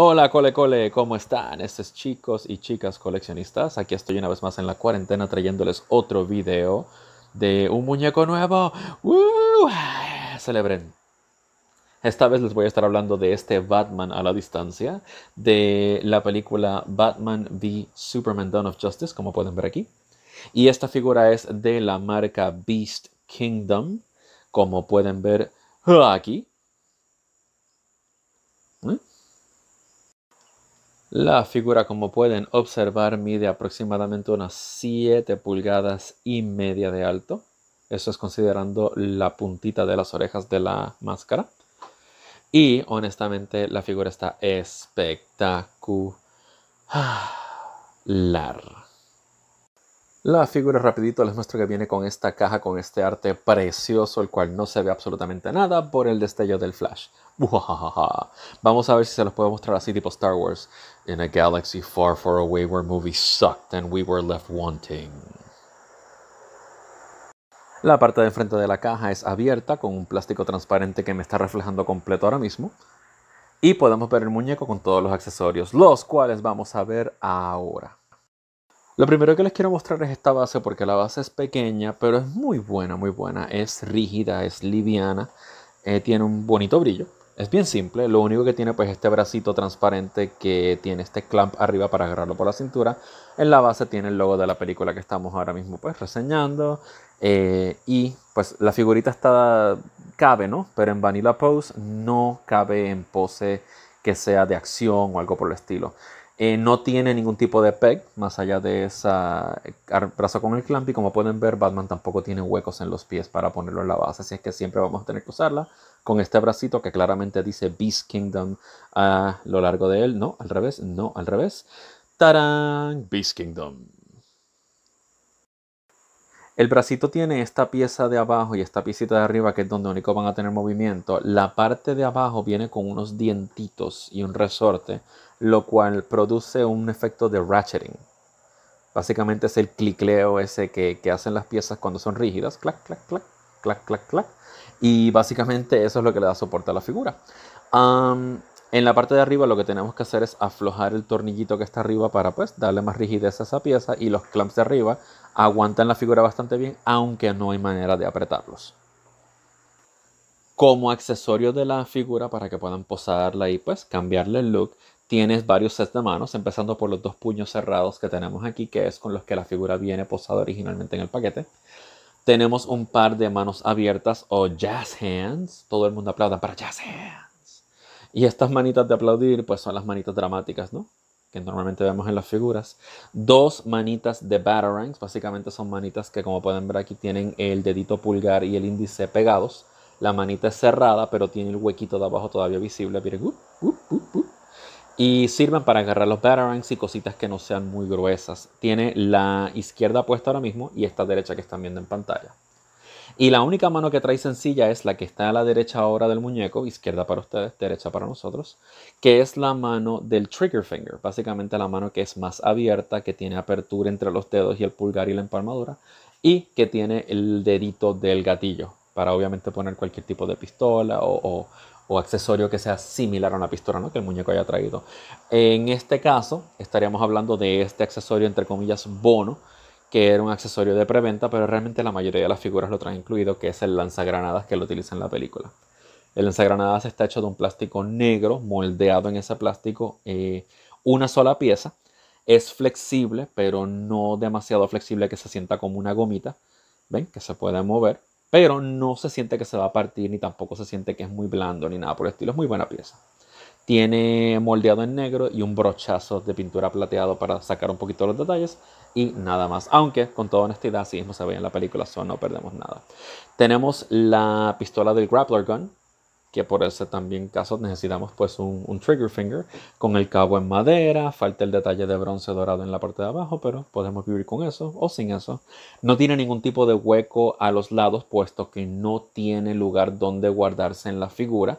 Hola Cole Cole, ¿cómo están? Estos chicos y chicas coleccionistas. Aquí estoy una vez más en la cuarentena trayéndoles otro video de un muñeco nuevo. Celebren. Esta vez les voy a estar hablando de este Batman a la distancia, de la película Batman v Superman Dawn of Justice, como pueden ver aquí. Y esta figura es de la marca Beast Kingdom, como pueden ver aquí. La figura, como pueden observar, mide aproximadamente unas 7 pulgadas y media de alto. Eso es considerando la puntita de las orejas de la máscara. Y honestamente, la figura está espectacular. La figura rapidito les muestro que viene con esta caja, con este arte precioso, el cual no se ve absolutamente nada por el destello del flash. Vamos a ver si se los puedo mostrar así tipo Star Wars. In a galaxy far, far away where movies sucked and we were left wanting. La parte de enfrente de la caja es abierta con un plástico transparente que me está reflejando completo ahora mismo. Y podemos ver el muñeco con todos los accesorios, los cuales vamos a ver ahora. Lo primero que les quiero mostrar es esta base porque la base es pequeña, pero es muy buena, muy buena. Es rígida, es liviana, eh, tiene un bonito brillo. Es bien simple, lo único que tiene pues este bracito transparente que tiene este clamp arriba para agarrarlo por la cintura. En la base tiene el logo de la película que estamos ahora mismo pues reseñando. Eh, y pues la figurita está, cabe, ¿no? Pero en Vanilla Pose no cabe en pose que sea de acción o algo por el estilo. Eh, no tiene ningún tipo de peg más allá de esa brazo con el clamp y como pueden ver Batman tampoco tiene huecos en los pies para ponerlo en la base, así es que siempre vamos a tener que usarla con este bracito que claramente dice Beast Kingdom a lo largo de él, no, al revés, no, al revés. ¡Tarán! Beast Kingdom. El bracito tiene esta pieza de abajo y esta piecita de arriba que es donde único van a tener movimiento. La parte de abajo viene con unos dientitos y un resorte lo cual produce un efecto de ratcheting. Básicamente es el clicleo ese que, hacen las piezas cuando son rígidas, clac, clac, clac, clac, clac, clac. Y básicamente eso es lo que le da soporte a la figura. en la parte de arriba lo que tenemos que hacer es aflojar el tornillito que está arriba para pues darle más rigidez a esa pieza y los clamps de arriba aguantan la figura bastante bien aunque no hay manera de apretarlos. Como accesorio de la figura para que puedan posarla y pues cambiarle el look tienes varios sets de manos, empezando por los dos puños cerrados que tenemos aquí, que es con los que la figura viene posada originalmente en el paquete. Tenemos un par de manos abiertas o jazz hands. Todo el mundo aplauda para jazz hands. Y estas manitas de aplaudir, pues son las manitas dramáticas, ¿no? Que normalmente vemos en las figuras. Dos manitas de batarangs. Básicamente son manitas que, como pueden ver aquí, tienen el dedito pulgar y el índice pegados. La manita es cerrada, pero tiene el huequito de abajo todavía visible. Miren, uh, uh, uh, y sirven para agarrar los batarangs y cositas que no sean muy gruesas. Tiene la izquierda puesta ahora mismo y esta derecha que están viendo en pantalla. Y la única mano que trae sencilla es la que está a la derecha ahora del muñeco, izquierda para ustedes, derecha para nosotros, que es la mano del trigger finger, básicamente la mano que es más abierta, que tiene apertura entre los dedos y el pulgar y la empalmadura, y que tiene el dedito del gatillo, para obviamente poner cualquier tipo de pistola o, o, o accesorio que sea similar a una pistola, ¿no? que el muñeco haya traído. En este caso, estaríamos hablando de este accesorio, entre comillas, bono, que era un accesorio de preventa, pero realmente la mayoría de las figuras lo traen incluido, que es el lanzagranadas que lo utiliza en la película. El lanzagranadas está hecho de un plástico negro, moldeado en ese plástico, eh, una sola pieza. Es flexible, pero no demasiado flexible que se sienta como una gomita, ¿ven? Que se puede mover pero no se siente que se va a partir ni tampoco se siente que es muy blando ni nada por el estilo. Es muy buena pieza. Tiene moldeado en negro y un brochazo de pintura plateado para sacar un poquito los detalles y nada más. Aunque con toda honestidad, así mismo se ve en la película, solo no perdemos nada. Tenemos la pistola del Grappler Gun, que por ese también caso necesitamos pues un, trigger finger con el cabo en madera, falta el detalle de bronce dorado en la parte de abajo, pero podemos vivir con eso o sin eso. No tiene ningún tipo de hueco a los lados puesto que no tiene lugar donde guardarse en la figura.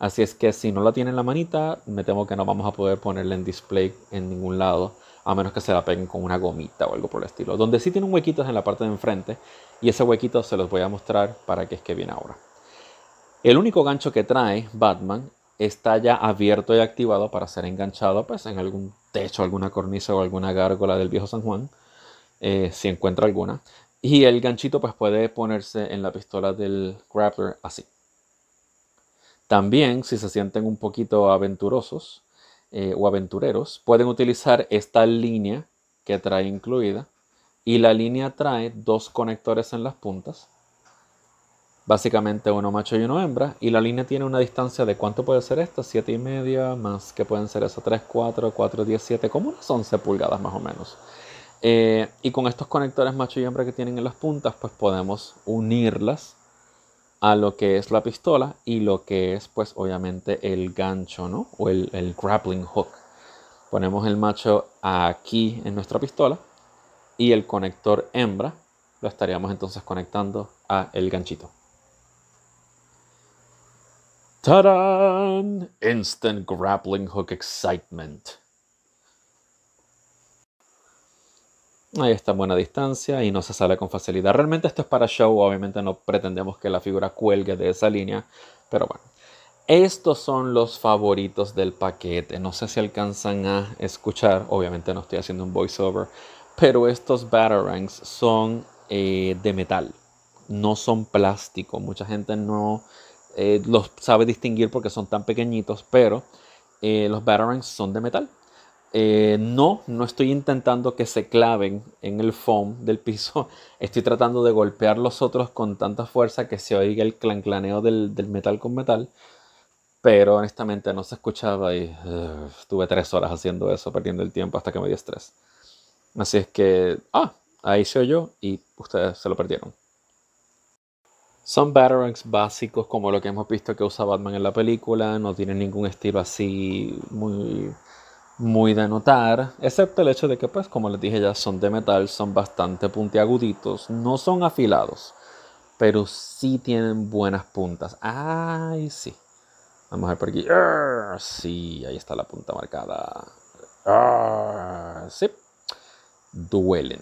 Así es que si no la tiene en la manita, me temo que no vamos a poder ponerla en display en ningún lado, a menos que se la peguen con una gomita o algo por el estilo. Donde sí tiene un huequito es en la parte de enfrente y ese huequito se los voy a mostrar para que es que viene ahora. El único gancho que trae Batman está ya abierto y activado para ser enganchado pues, en algún techo, alguna cornisa o alguna gárgola del viejo San Juan, eh, si encuentra alguna. Y el ganchito pues, puede ponerse en la pistola del grappler así. También, si se sienten un poquito aventurosos eh, o aventureros, pueden utilizar esta línea que trae incluida. Y la línea trae dos conectores en las puntas básicamente uno macho y uno hembra, y la línea tiene una distancia de cuánto puede ser esta, 7 y media, más que pueden ser eso, 3, 4, 4, 10, 7, como unas 11 pulgadas más o menos. Eh, y con estos conectores macho y hembra que tienen en las puntas, pues podemos unirlas a lo que es la pistola y lo que es pues obviamente el gancho, ¿no? O el, el grappling hook. Ponemos el macho aquí en nuestra pistola y el conector hembra lo estaríamos entonces conectando a el ganchito. Instant grappling hook excitement. Ahí está buena distancia y no se sale con facilidad. Realmente esto es para show, obviamente no pretendemos que la figura cuelgue de esa línea, pero bueno. Estos son los favoritos del paquete. No sé si alcanzan a escuchar, obviamente no estoy haciendo un voiceover, pero estos Batarangs son eh, de metal, no son plástico. Mucha gente no eh, los sabe distinguir porque son tan pequeñitos, pero eh, los batarangs son de metal. Eh, no, no estoy intentando que se claven en el foam del piso. Estoy tratando de golpear los otros con tanta fuerza que se oiga el clanclaneo del, metal con metal. Pero honestamente no se escuchaba y estuve tres horas haciendo eso, perdiendo el tiempo hasta que me dio estrés. Así es que, ah, ahí se oyó y ustedes se lo perdieron. Son Batarangs básicos, como lo que hemos visto que usa Batman en la película. No tienen ningún estilo así muy, muy de notar. Excepto el hecho de que, pues, como les dije ya, son de metal, son bastante puntiaguditos. No son afilados, pero sí tienen buenas puntas. ¡Ay, sí! Vamos a ver por aquí. Sí, ahí está la punta marcada. Sí. Duelen.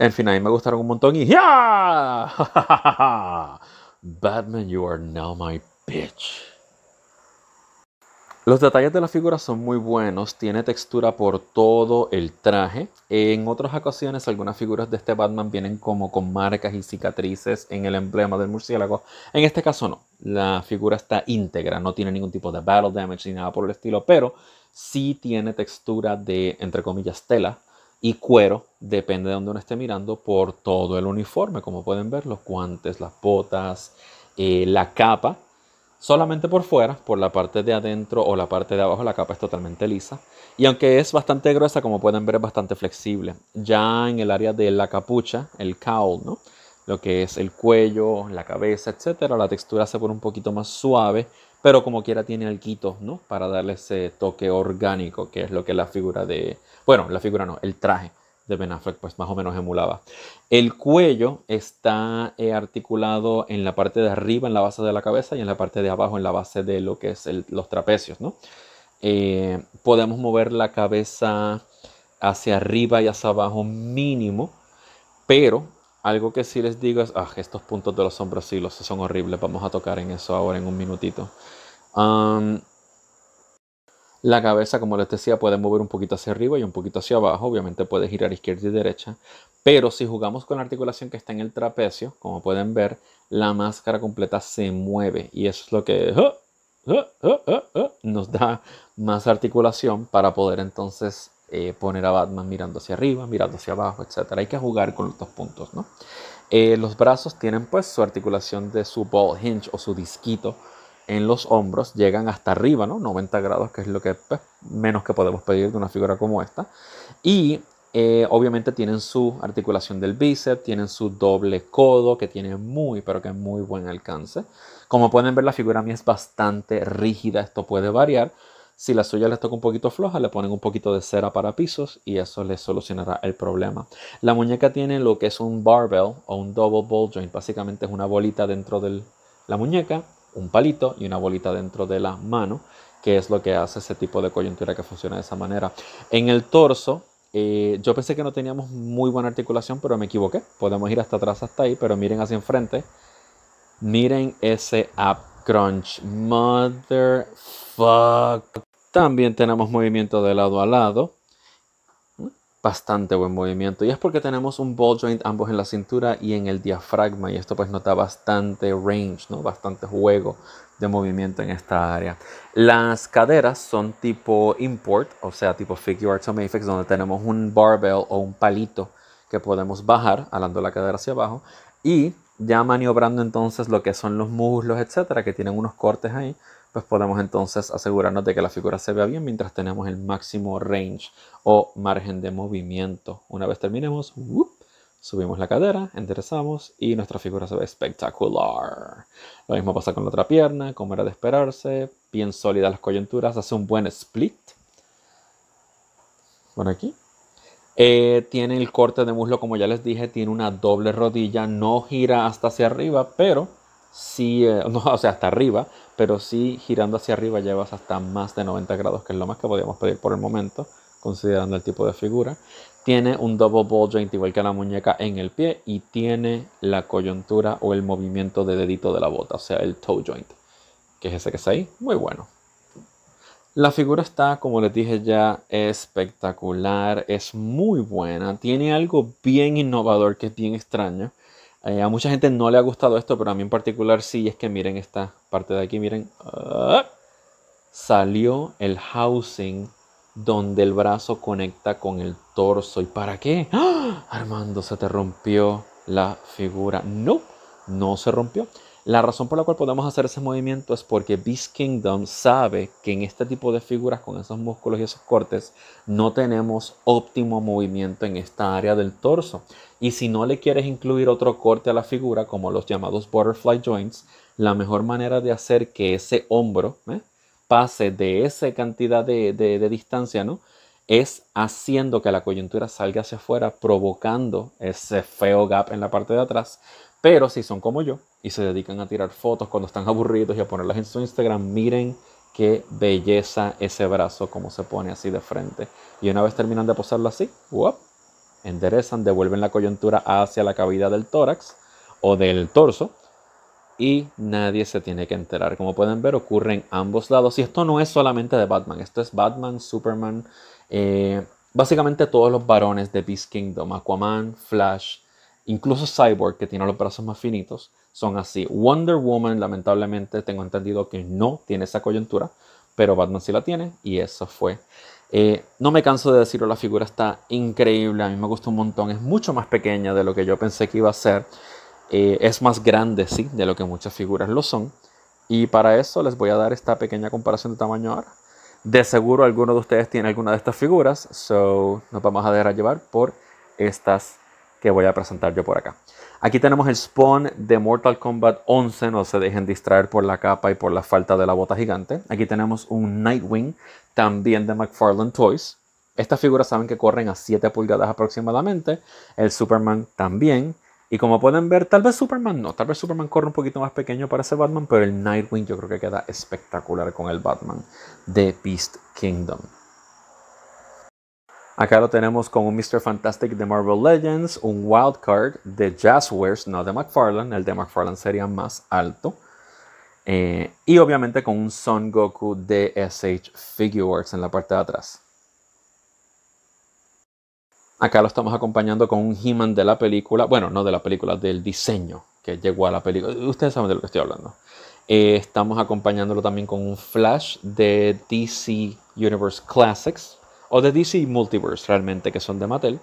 En fin, a mí me gustaron un montón y ¡ya! Batman, you are now my bitch. Los detalles de la figura son muy buenos, tiene textura por todo el traje. En otras ocasiones algunas figuras de este Batman vienen como con marcas y cicatrices en el emblema del murciélago. En este caso no, la figura está íntegra, no tiene ningún tipo de battle damage ni nada por el estilo, pero sí tiene textura de, entre comillas, tela y cuero, depende de donde uno esté mirando, por todo el uniforme, como pueden ver, los guantes, las botas, eh, la capa, solamente por fuera, por la parte de adentro o la parte de abajo, la capa es totalmente lisa. Y aunque es bastante gruesa, como pueden ver, es bastante flexible. Ya en el área de la capucha, el cowl, lo que es el cuello, la cabeza, etcétera, la textura se pone un poquito más suave, pero como quiera tiene alquitos, ¿no? Para darle ese toque orgánico, que es lo que la figura de, bueno, la figura no, el traje de Ben Affleck, pues más o menos emulaba. El cuello está eh, articulado en la parte de arriba, en la base de la cabeza, y en la parte de abajo, en la base de lo que es los trapecios, ¿no? Eh, podemos mover la cabeza hacia arriba y hacia abajo mínimo, pero algo que sí les digo es, ah, estos puntos de los hombros los son horribles, vamos a tocar en eso ahora en un minutito. la cabeza, como les decía, puede mover un poquito hacia arriba y un poquito hacia abajo. Obviamente puede girar izquierda y derecha. Pero si jugamos con la articulación que está en el trapecio, como pueden ver, la máscara completa se mueve. Y eso es lo que ah, ah, ah, nos da más articulación para poder entonces eh, poner a Batman mirando hacia arriba, mirando hacia abajo, etc. Hay que jugar con los dos puntos, ¿no? Eh, los brazos tienen pues su articulación de su ball hinge o su disquito en los hombros, llegan hasta arriba, ¿no? 90 grados, que es lo que pues, menos que podemos pedir de una figura como esta. Y eh, obviamente tienen su articulación del bíceps, tienen su doble codo, que tiene muy, pero que muy buen alcance. Como pueden ver, la figura mía es bastante rígida, esto puede variar, si la suya les toca un poquito floja, le ponen un poquito de cera para pisos y eso les solucionará el problema. La muñeca tiene lo que es un barbell o un double ball joint. Básicamente es una bolita dentro de la muñeca, un palito y una bolita dentro de la mano, que es lo que hace ese tipo de coyuntura que funciona de esa manera. En el torso, eh, yo pensé que no teníamos muy buena articulación, pero me equivoqué. Podemos ir hasta atrás, hasta ahí, pero miren hacia enfrente. Miren ese app crunch. Mother también tenemos movimiento de lado a lado. Bastante buen movimiento. Y es porque tenemos un ball joint ambos en la cintura y en el diafragma. Y esto pues nota bastante range, ¿no? Bastante juego de movimiento en esta área. Las caderas son tipo import, o sea, tipo figure arts o donde tenemos un barbell o un palito que podemos bajar, alando la cadera hacia abajo. Y ya maniobrando entonces lo que son los muslos, etcétera, que tienen unos cortes ahí pues podemos entonces asegurarnos de que la figura se vea bien mientras tenemos el máximo range o margen de movimiento. Una vez terminemos, subimos la cadera, enderezamos y nuestra figura se ve espectacular. Lo mismo pasa con la otra pierna, como era de esperarse, bien sólidas las coyunturas, hace un buen split. bueno aquí. Eh, tiene el corte de muslo, como ya les dije, tiene una doble rodilla, no gira hasta hacia arriba, pero sí, eh, no, o sea, hasta arriba, pero sí girando hacia arriba llevas hasta más de 90 grados, que es lo más que podíamos pedir por el momento, considerando el tipo de figura. Tiene un double ball joint igual que la muñeca en el pie y tiene la coyuntura o el movimiento de dedito de la bota, o sea, el toe joint, que es ese que está ahí, muy bueno. La figura está, como les dije ya, espectacular, es muy buena, tiene algo bien innovador que es bien extraño, eh, a mucha gente no le ha gustado esto, pero a mí en particular sí. Es que miren esta parte de aquí, miren. Ah, salió el housing donde el brazo conecta con el torso. ¿Y para qué? ¡Ah! Armando, se te rompió la figura. No, no se rompió. La razón por la cual podemos hacer ese movimiento es porque Beast Kingdom sabe que en este tipo de figuras con esos músculos y esos cortes no tenemos óptimo movimiento en esta área del torso. Y si no le quieres incluir otro corte a la figura, como los llamados butterfly joints, la mejor manera de hacer que ese hombro ¿eh? pase de esa cantidad de, de distancia, ¿no? es haciendo que la coyuntura salga hacia afuera, provocando ese feo gap en la parte de atrás. Pero si son como yo, y se dedican a tirar fotos cuando están aburridos y a ponerlas en su Instagram, miren qué belleza ese brazo, como se pone así de frente. Y una vez terminan de posarlo así, enderezan, devuelven la coyuntura hacia la cavidad del tórax o del torso y nadie se tiene que enterar. Como pueden ver, ocurre en ambos lados. Y esto no es solamente de Batman, esto es Batman, Superman, eh, básicamente todos los varones de Beast Kingdom, Aquaman, Flash, Incluso Cyborg, que tiene los brazos más finitos, son así. Wonder Woman, lamentablemente, tengo entendido que no tiene esa coyuntura, pero Batman sí la tiene y eso fue. Eh, no me canso de decirlo, la figura está increíble, a mí me gusta un montón, es mucho más pequeña de lo que yo pensé que iba a ser, eh, es más grande, sí, de lo que muchas figuras lo son. Y para eso les voy a dar esta pequeña comparación de tamaño ahora. De seguro alguno de ustedes tiene alguna de estas figuras, so nos vamos a dejar llevar por estas que voy a presentar yo por acá. Aquí tenemos el spawn de Mortal Kombat 11, no se dejen distraer por la capa y por la falta de la bota gigante. Aquí tenemos un Nightwing, también de McFarlane Toys. Estas figuras saben que corren a 7 pulgadas aproximadamente, el Superman también. Y como pueden ver, tal vez Superman no, tal vez Superman corre un poquito más pequeño para ese Batman, pero el Nightwing yo creo que queda espectacular con el Batman de Beast Kingdom. Acá lo tenemos con un Mr. Fantastic de Marvel Legends, un Wildcard de Jazzwares, no de McFarlane, el de McFarlane sería más alto. Eh, y obviamente con un Son Goku de SH Figuarts en la parte de atrás. Acá lo estamos acompañando con un He-Man de la película, bueno, no de la película, del diseño que llegó a la película. Ustedes saben de lo que estoy hablando. Eh, estamos acompañándolo también con un Flash de DC Universe Classics, o de DC Multiverse realmente, que son de Mattel.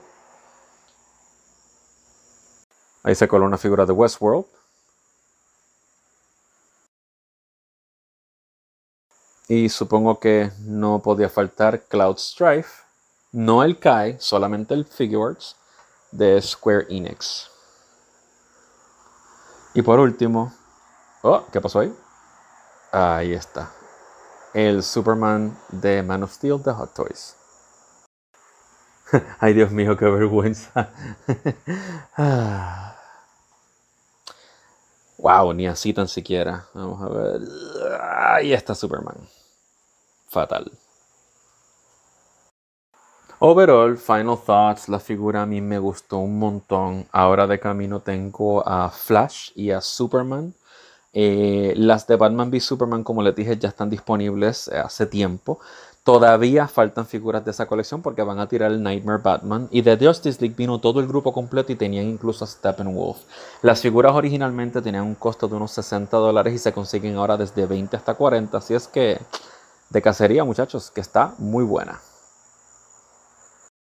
Ahí se coló una figura de Westworld. Y supongo que no podía faltar Cloud Strife. No el Kai, solamente el Figuarts de Square Enix. Y por último. Oh, ¿qué pasó ahí? Ahí está. El Superman de Man of Steel de Hot Toys. Ay, Dios mío, qué vergüenza. Ah. wow, ni así tan siquiera. Vamos a ver. Ahí está Superman. Fatal. Overall, final thoughts, la figura a mí me gustó un montón. Ahora de camino tengo a Flash y a Superman. Eh, las de Batman v Superman, como les dije, ya están disponibles eh, hace tiempo. Todavía faltan figuras de esa colección porque van a tirar el Nightmare Batman. Y de Justice League vino todo el grupo completo y tenían incluso a Steppenwolf. Las figuras originalmente tenían un costo de unos 60 dólares y se consiguen ahora desde 20 hasta 40. Así es que de cacería, muchachos, que está muy buena.